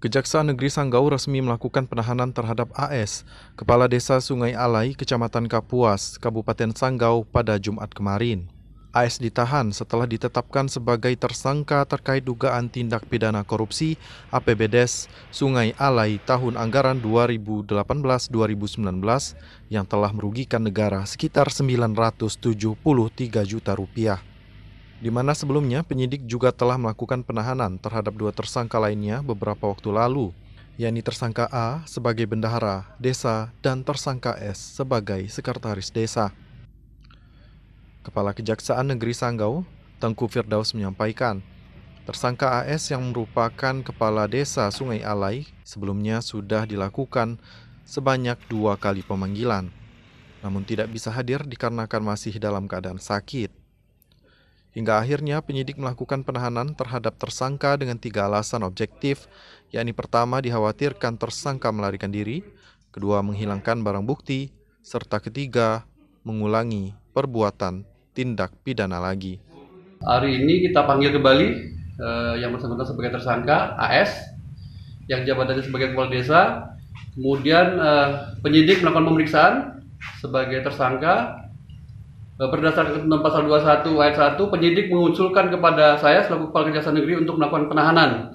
Kejaksaan Negeri Sanggau resmi melakukan penahanan terhadap AS, Kepala Desa Sungai Alai, Kecamatan Kapuas, Kabupaten Sanggau pada Jumat kemarin. AS ditahan setelah ditetapkan sebagai tersangka terkait dugaan tindak pidana korupsi APBDes Sungai Alai tahun anggaran 2018-2019 yang telah merugikan negara sekitar 973 juta rupiah di mana sebelumnya penyidik juga telah melakukan penahanan terhadap dua tersangka lainnya beberapa waktu lalu, yakni tersangka A sebagai bendahara desa dan tersangka S sebagai sekretaris desa. Kepala Kejaksaan Negeri Sanggau, Tengku Firdaus menyampaikan, tersangka AS yang merupakan kepala desa Sungai Alai sebelumnya sudah dilakukan sebanyak dua kali pemanggilan, namun tidak bisa hadir dikarenakan masih dalam keadaan sakit. Hingga akhirnya penyidik melakukan penahanan terhadap tersangka dengan tiga alasan objektif, yakni pertama dikhawatirkan tersangka melarikan diri, kedua menghilangkan barang bukti, serta ketiga mengulangi perbuatan tindak pidana lagi. Hari ini kita panggil kembali eh, yang bersangkutan sebagai tersangka AS yang jabatannya sebagai kepala desa. Kemudian eh, penyidik melakukan pemeriksaan sebagai tersangka Berdasarkan pasal 21 ayat 1, penyidik mengusulkan kepada saya selaku Kepala Kejaksaan Negeri untuk melakukan penahanan.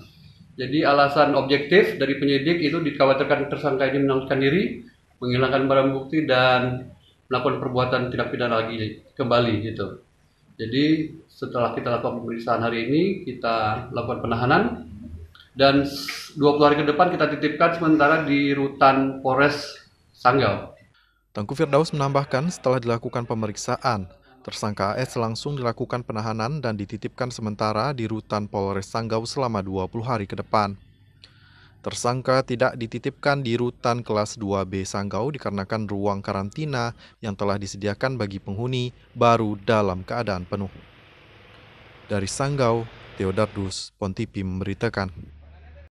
Jadi alasan objektif dari penyidik itu dikhawatirkan tersangka ini menangkan diri, menghilangkan barang bukti dan melakukan perbuatan tindak pidana lagi kembali gitu. Jadi setelah kita lakukan pemeriksaan hari ini, kita lakukan penahanan dan 20 hari ke depan kita titipkan sementara di rutan Polres Sanggau. Tengku Firdaus menambahkan setelah dilakukan pemeriksaan, tersangka AS langsung dilakukan penahanan dan dititipkan sementara di rutan Polres Sanggau selama 20 hari ke depan. Tersangka tidak dititipkan di rutan kelas 2B Sanggau dikarenakan ruang karantina yang telah disediakan bagi penghuni baru dalam keadaan penuh. Dari Sanggau, Theodardus Pontipi memberitakan.